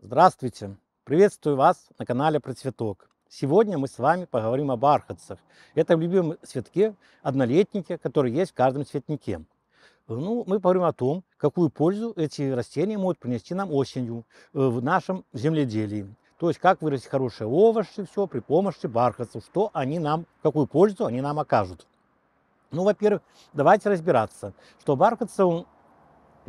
Здравствуйте! Приветствую вас на канале Про цветок. Сегодня мы с вами поговорим о бархатцах. Это любимые цветки, однолетники, которые есть в каждом цветнике. Ну, мы поговорим о том, какую пользу эти растения могут принести нам осенью э, в нашем земледелии. То есть, как вырастить хорошие овощи, все при помощи бархатцев, что они нам, какую пользу они нам окажут. Ну, во-первых, давайте разбираться, что бархатцев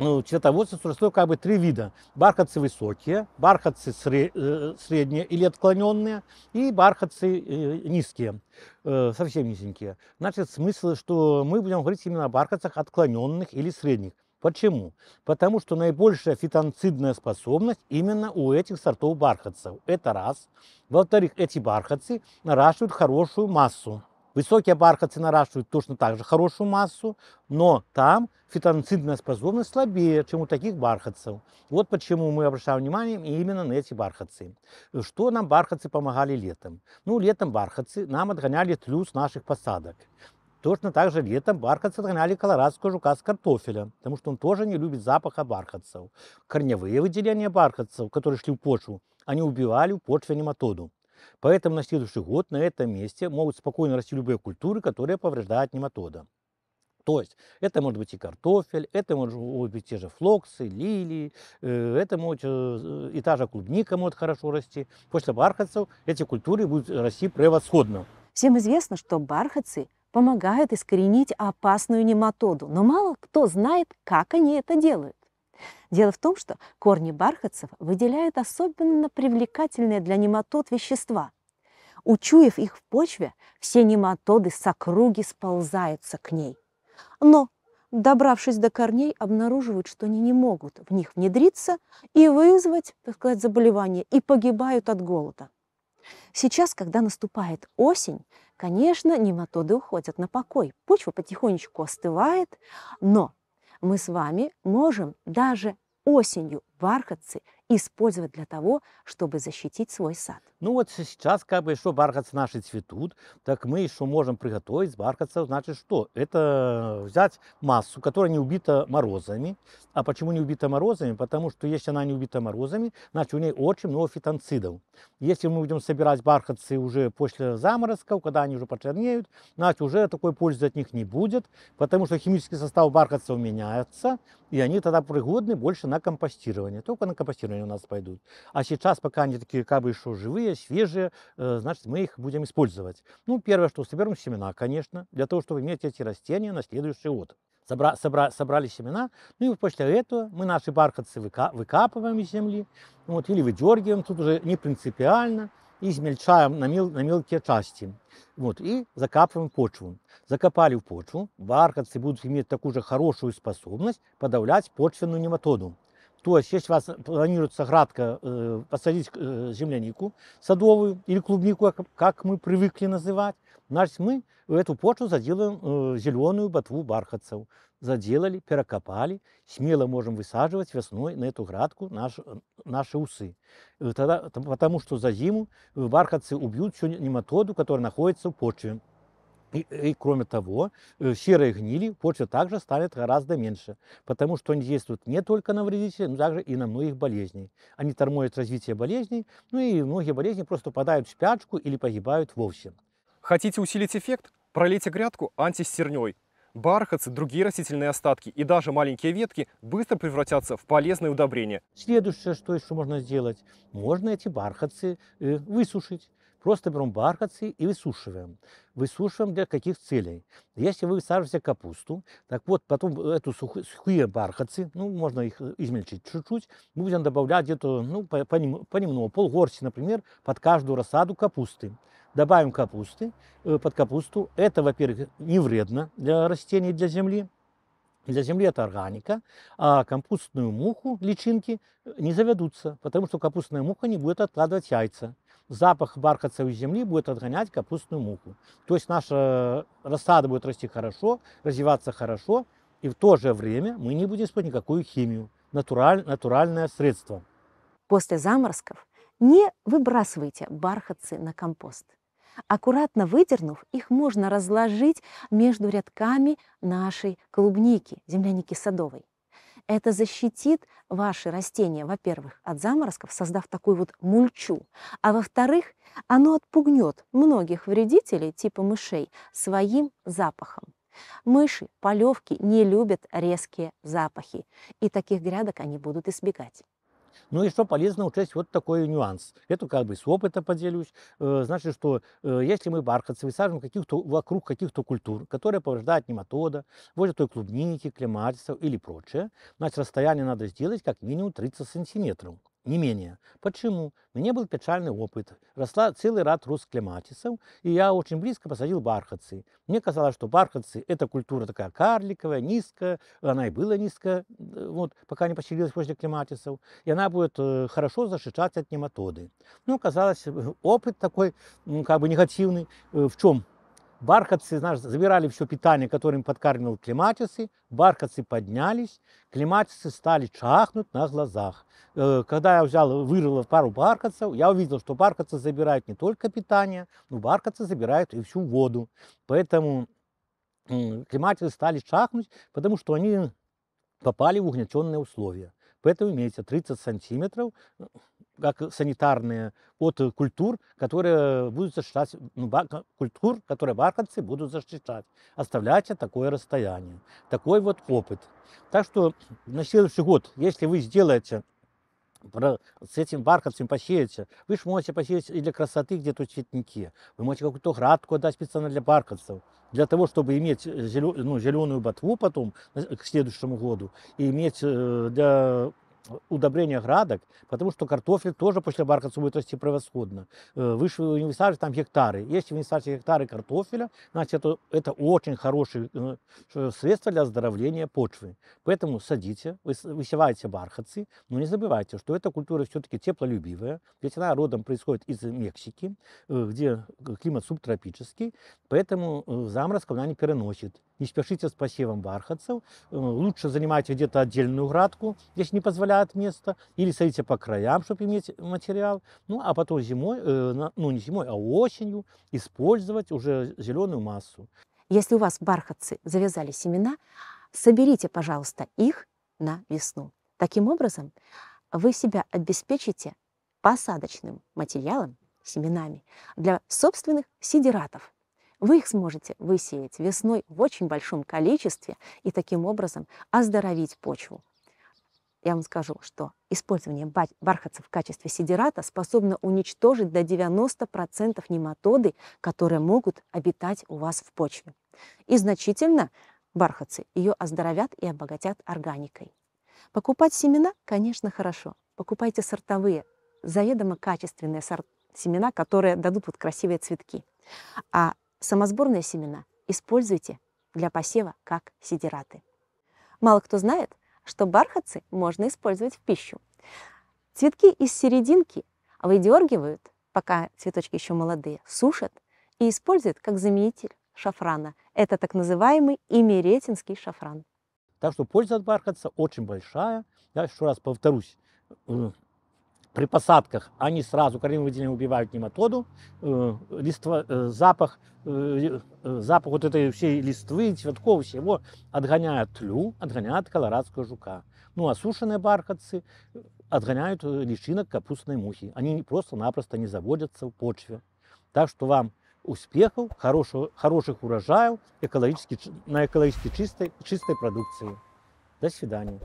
ну, цветоводство существует как бы три вида. Бархатцы высокие, бархатцы э, средние или отклоненные, и бархатцы э, низкие, э, совсем низенькие. Значит, смысл, что мы будем говорить именно о бархатцах отклоненных или средних. Почему? Потому что наибольшая фитонцидная способность именно у этих сортов бархатцев. Это раз. Во-вторых, эти бархатцы наращивают хорошую массу. Высокие бархатцы наращивают точно так же хорошую массу, но там фитонцидная способность слабее, чем у таких бархатцев. Вот почему мы обращаем внимание именно на эти бархатцы. Что нам бархатцы помогали летом? Ну, летом бархатцы нам отгоняли тлю с наших посадок. Точно так же летом бархатцы отгоняли колорадского жука с картофеля, потому что он тоже не любит запаха бархатцев. Корневые выделения бархатцев, которые шли в почву, они убивали в почве нематоду. Поэтому на следующий год на этом месте могут спокойно расти любые культуры, которые повреждают нематода. То есть это может быть и картофель, это может быть те же флоксы, лилии, э, это может э, и та же клубника может хорошо расти. После бархатцев эти культуры будут расти превосходно. Всем известно, что бархатцы помогают искоренить опасную нематоду, но мало кто знает, как они это делают. Дело в том, что корни бархатцев выделяют особенно привлекательные для нематод вещества. Учуяв их в почве, все нематоды с округи сползаются к ней. Но, добравшись до корней, обнаруживают, что они не могут в них внедриться и вызвать, так сказать, заболевание, и погибают от голода. Сейчас, когда наступает осень, конечно, нематоды уходят на покой, почва потихонечку остывает, но мы с вами можем даже осенью бархатцы использовать для того, чтобы защитить свой сад. Ну вот сейчас как бы еще бархатцы наши цветут, так мы еще можем приготовить бархатцев. Значит, что? Это взять массу, которая не убита морозами. А почему не убита морозами? Потому что если она не убита морозами, значит у нее очень много фитонцидов. Если мы будем собирать бархатцы уже после заморозков, когда они уже почернеют, значит уже такой пользы от них не будет, потому что химический состав бархатцев меняется, и они тогда пригодны больше на компостирование. Только на компостирование они у нас пойдут. А сейчас, пока они такие как бы еще живые, свежие, э, значит, мы их будем использовать. Ну, первое, что соберем семена, конечно, для того, чтобы иметь эти растения на следующий год. Собра, собра, собрали семена, ну и после этого мы наши бархатцы выка, выкапываем из земли, вот, или выдергиваем, тут уже не принципиально, измельчаем на, мел, на мелкие части. Вот, и закапываем почву. Закопали в почву, бархатцы будут иметь такую же хорошую способность подавлять почвенную нематоду. То есть, если у вас планируется градко э, посадить э, землянику садовую или клубнику, как, как мы привыкли называть, значит, мы эту почву заделаем э, зеленую ботву бархатцев. Заделали, перекопали, смело можем высаживать весной на эту градку наш, наши усы. Э, тогда, потому что за зиму э, бархатцы убьют всю нематоду, которая находится в почве. И, э, и кроме того, э, серые гнили в также станет гораздо меньше, потому что они действуют не только на вредителей, но также и на многих болезней. Они тормозят развитие болезней, ну и многие болезни просто падают в спячку или погибают вовсе. Хотите усилить эффект? Пролейте грядку антистерней. Бархатцы, другие растительные остатки и даже маленькие ветки быстро превратятся в полезное удобрение. Следующее, что еще можно сделать, можно эти бархатцы э, высушить Просто берем бархатцы и высушиваем. Высушиваем для каких целей? Если вы высаживаете капусту, так вот, потом эту сухие бархатцы, ну, можно их э, измельчить чуть-чуть, мы будем добавлять где-то, ну, понемногу, полгорсти, например, под каждую рассаду капусты. Добавим капусты, э, под капусту. Это, во-первых, не вредно для растений, для земли, для земли это органика, а капустную муху, личинки, э, не заведутся, потому что капустная муха не будет откладывать яйца запах бархатцевой земли будет отгонять капустную муку. То есть наша рассада будет расти хорошо, развиваться хорошо, и в то же время мы не будем использовать никакую химию. Натураль, натуральное средство. После заморозков не выбрасывайте бархатцы на компост. Аккуратно выдернув, их можно разложить между рядками нашей клубники, земляники садовой. Это защитит ваши растения, во-первых, от заморозков, создав такую вот мульчу, а во-вторых, оно отпугнет многих вредителей, типа мышей, своим запахом. Мыши, полевки не любят резкие запахи, и таких грядок они будут избегать. Ну и что полезно учесть вот такой нюанс. Это как бы с опыта поделюсь. Э, значит, что э, если мы бархатцы высаживаем каких-то, вокруг каких-то культур, которые повреждают нематода, возле той клубники, клематисов или прочее, значит, расстояние надо сделать как минимум 30 сантиметров не менее. Почему? У меня был печальный опыт. Росла целый ряд русклематисов, и я очень близко посадил бархатцы. Мне казалось, что бархатцы – это культура такая карликовая, низкая, она и была низкая, э, вот, пока не поселилась после клематисов, и она будет э, хорошо защищаться от нематоды. Ну, казалось, э, опыт такой, как бы негативный. В чем Бархатцы, знаешь, забирали все питание, которым подкармливал климатисы. Бархатцы поднялись, климатисы стали чахнуть на глазах. Э, когда я взял, вырвал пару бархатцев, я увидел, что бархатцы забирают не только питание, но бархатцы забирают и всю воду. Поэтому климатисы стали чахнуть, потому что они попали в угнетенные условия. Поэтому имеется 30 сантиметров как санитарные от культур, которые будут защищать, ну, культур, которые бархатцы будут защищать. Оставляйте такое расстояние, такой вот опыт. Так что на следующий год, если вы сделаете с этим бархатцем посеете. Вы же можете посеять и для красоты где-то в цветнике. Вы можете какую-то градку отдать специально для бархатцев. Для того, чтобы иметь зеленую ну, ботву потом э, к следующему году. И иметь э, для удобрения градок, потому что картофель тоже после бархатца будет расти превосходно. Э, выше в инвестарии там гектары. Если в инвестарии гектары картофеля, значит это, это очень хорошее э, средство для оздоровления почвы. Поэтому садите, высевайте бархатцы, но не забывайте, что эта культура все-таки теплолюбивая, ведь она родом происходит из Мексики, э, где климат субтропический, поэтому заморозков она не переносит. Не спешите с посевом бархатцев, лучше занимайте где-то отдельную градку, если не позволяет поля от места, или садите по краям, чтобы иметь материал. Ну, а потом зимой, э, ну не зимой, а осенью использовать уже зеленую массу. Если у вас бархатцы завязали семена, соберите, пожалуйста, их на весну. Таким образом, вы себя обеспечите посадочным материалом, семенами, для собственных сидератов. Вы их сможете высеять весной в очень большом количестве и таким образом оздоровить почву. Я вам скажу, что использование бархатца в качестве сидерата способно уничтожить до 90% нематоды, которые могут обитать у вас в почве. И значительно бархатцы ее оздоровят и обогатят органикой. Покупать семена, конечно, хорошо. Покупайте сортовые, заведомо качественные сорт семена, которые дадут вот красивые цветки. А самосборные семена используйте для посева как сидераты. Мало кто знает, что бархатцы можно использовать в пищу. Цветки из серединки выдергивают, пока цветочки еще молодые, сушат и используют как заменитель шафрана. Это так называемый имеретинский шафран. Так что польза от бархатца очень большая. Я еще раз повторюсь, при посадках они сразу корневым выделением убивают нематоду, э, листва, э, запах, э, э, запах вот этой всей листвы, цветков, всего отгоняют тлю, отгоняют колорадского жука. Ну, а сушеные бархатцы э, отгоняют э, личинок капустной мухи. Они просто-напросто не заводятся в почве. Так что вам успехов, хорошего, хороших урожаев экологически, на экологически чистой, чистой продукции. До свидания.